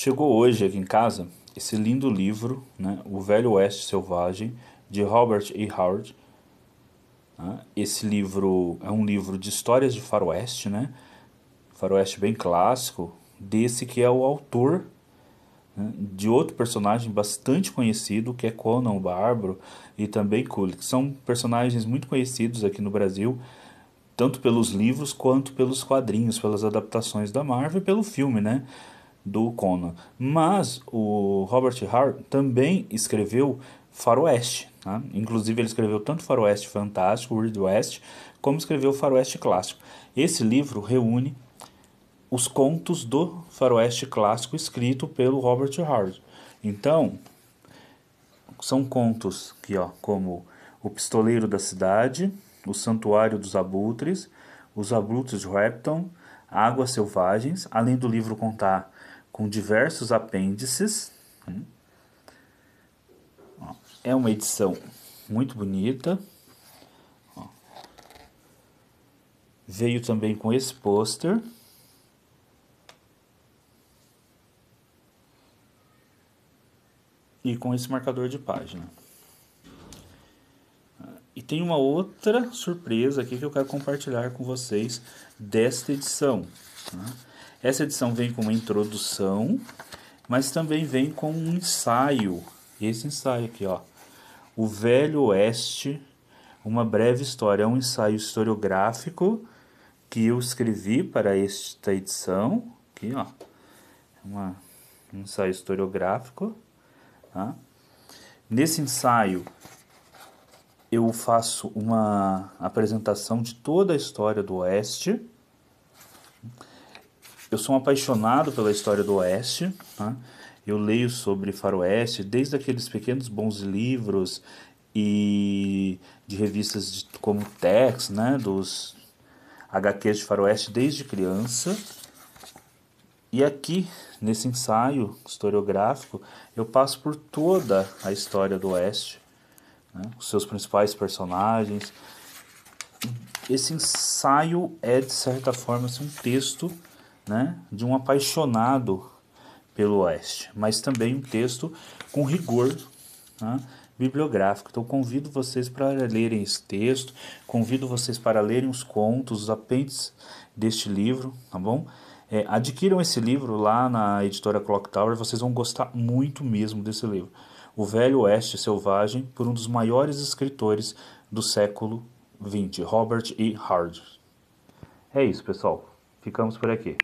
Chegou hoje aqui em casa esse lindo livro, né, O Velho Oeste Selvagem, de Robert E. Howard. Né. Esse livro é um livro de histórias de faroeste, né? Faroeste bem clássico, desse que é o autor né, de outro personagem bastante conhecido, que é Conan o Bárbaro, e também Kulik. São personagens muito conhecidos aqui no Brasil, tanto pelos livros quanto pelos quadrinhos, pelas adaptações da Marvel e pelo filme, né? do Conan. Mas o Robert Hart também escreveu faroeste. Né? Inclusive, ele escreveu tanto faroeste fantástico, Weird West, como escreveu faroeste clássico. Esse livro reúne os contos do faroeste clássico escrito pelo Robert Hart. Então, são contos que, ó, como O Pistoleiro da Cidade, O Santuário dos Abutres, Os Abutres de Repton, Águas Selvagens, além do livro contar com diversos apêndices. Né? É uma edição muito bonita. Veio também com esse pôster. E com esse marcador de página. E tem uma outra surpresa aqui que eu quero compartilhar com vocês desta edição. Né? Essa edição vem com uma introdução, mas também vem com um ensaio. Esse ensaio aqui, ó. O Velho Oeste, uma breve história. É um ensaio historiográfico que eu escrevi para esta edição. Aqui, ó. Uma, um ensaio historiográfico. Tá? Nesse ensaio, eu faço uma apresentação de toda a história do Oeste eu sou um apaixonado pela história do Oeste, tá? eu leio sobre faroeste desde aqueles pequenos bons livros e de revistas de, como Tex, né, dos HQs de faroeste desde criança. E aqui, nesse ensaio historiográfico, eu passo por toda a história do Oeste, né, os seus principais personagens. Esse ensaio é, de certa forma, assim, um texto né, de um apaixonado pelo Oeste, mas também um texto com rigor né, bibliográfico. Então convido vocês para lerem esse texto, convido vocês para lerem os contos, os apêndices deste livro, tá bom? É, adquiram esse livro lá na editora Clock Tower, vocês vão gostar muito mesmo desse livro. O Velho Oeste Selvagem, por um dos maiores escritores do século XX, Robert E. Hard. É isso, pessoal. Ficamos por aqui.